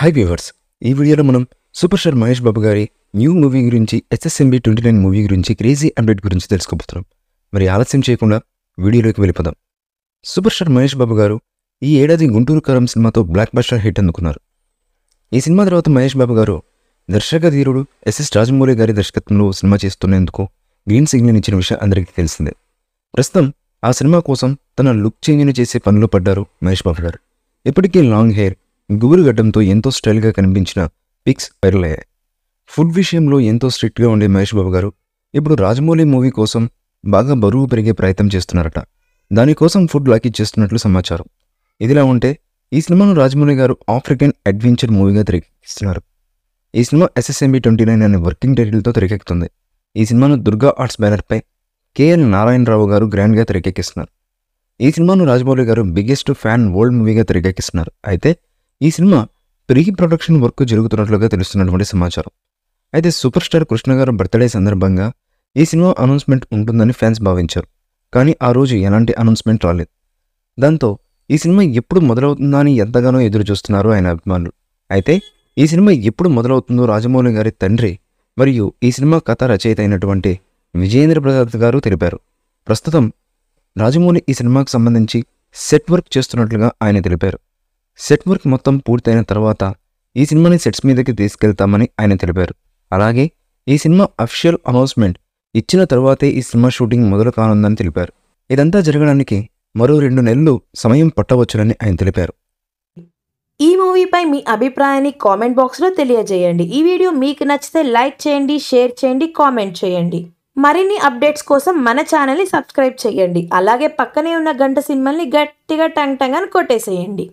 high viewers ఈ వీడియోలో మనం సూపర్ స్టార్ మహేష్ బాబు గారి న్యూ మూవీ గురించి ఎస్ఎస్ఎంబి ట్వంటీ నైన్ మూవీ గురించి క్రేజీ అప్డేట్ గురించి తెలుసుకోబోతున్నాం మరి ఆలస్యం చేయకుండా వీడియోలోకి వెళ్ళిపోదాం సూపర్ స్టార్ మహేష్ బాబు గారు ఈ ఏడాది గుంటూరు కరం సినిమాతో బ్లాక్ బస్టర్ హిట్ అందుకున్నారు ఈ సినిమా తర్వాత మహేష్ బాబు గారు దర్శక ధీరుడు ఎస్ఎస్ రాజమౌళి గారి దర్శకత్వంలో సినిమా చేస్తున్నందుకు గ్రీన్ సిగ్నల్ ఇచ్చిన విషయం అందరికీ తెలిసిందే ప్రస్తుతం ఆ సినిమా కోసం తన లుక్ చేంజ్ని చేసే పనిలో పడ్డారు మహేష్ బాబు గారు ఇప్పటికీ లాంగ్ హెయిర్ గడ్డంతో ఎంతో స్టైల్గా కనిపించిన పిక్స్ వైరల్ అయ్యాయి ఫుడ్ విషయంలో ఎంతో స్ట్రిక్ట్గా ఉండే మహేష్ బాబు గారు ఇప్పుడు రాజమౌళి మూవీ కోసం బాగా బరువు పెరిగే ప్రయత్నం చేస్తున్నారట దానికోసం ఫుడ్ లాకీ చేస్తున్నట్లు సమాచారం ఇదిలా ఉంటే ఈ సినిమాను రాజమౌళి గారు ఆఫ్రికన్ అడ్వెంచర్ మూవీగా తెరకెక్కిస్తున్నారు ఈ సినిమా ఎస్ఎస్ఎంబి ట్వంటీ నైన్ అనే వర్కింగ్ టైటిల్తో తెరకెక్కుతుంది ఈ సినిమాను దుర్గా ఆర్ట్స్ బ్యానర్పై కేఎల్ నారాయణరావు గారు గ్రాండ్గా తెరకెక్కిస్తున్నారు ఈ సినిమాను రాజమౌళి గారు బిగ్గెస్ట్ ఫ్యాన్ వరల్డ్ మూవీగా తెరకెక్కిస్తున్నారు అయితే ఈ సినిమా ప్రీ ప్రొడక్షన్ వర్క్ జరుగుతున్నట్లుగా తెలుస్తున్నటువంటి సమాచారం అయితే సూపర్ స్టార్ కృష్ణ గారు బర్త్డే సందర్భంగా ఈ సినిమా అనౌన్స్మెంట్ ఉంటుందని ఫ్యాన్స్ భావించారు కానీ ఆ రోజు ఎలాంటి అనౌన్స్మెంట్ రాలేదు దాంతో ఈ సినిమా ఎప్పుడు మొదలవుతుందా అని ఎంతగానో ఎదురు చూస్తున్నారు ఆయన అభిమానులు అయితే ఈ సినిమా ఎప్పుడు మొదలవుతుందో రాజమౌళి గారి తండ్రి మరియు ఈ సినిమా కథ రచయిత అయినటువంటి విజయేంద్ర ప్రసాద్ గారు తెలిపారు ప్రస్తుతం రాజమౌళి ఈ సినిమాకు సంబంధించి సెట్ వర్క్ చేస్తున్నట్లుగా ఆయన తెలిపారు సెట్ వర్క్ మొత్తం పూర్తయిన తర్వాత ఈ సినిమాని సెట్స్ మీదకి తీసుకెళ్తామని ఆయన తెలిపారు అలాగే ఈ సినిమా అఫిషియల్ అనౌన్స్మెంట్ ఇచ్చిన తర్వాతే ఈ సినిమా షూటింగ్ మొదలు కానుందని తెలిపారు ఇదంతా జరగడానికి మరో రెండు నెలలు సమయం పట్టవచ్చునని ఆయన తెలిపారు ఈ మూవీపై మీ అభిప్రాయాన్ని కామెంట్ బాక్స్లో తెలియజేయండి ఈ వీడియో మీకు నచ్చితే లైక్ చేయండి షేర్ చేయండి కామెంట్ చేయండి మరిన్ని అప్డేట్స్ కోసం మన ఛానల్ని సబ్స్క్రైబ్ చేయండి అలాగే పక్కనే ఉన్న గంట సినిమాల్ని గట్టిగా టంగ్ టంగ్ అని కొట్టేసేయండి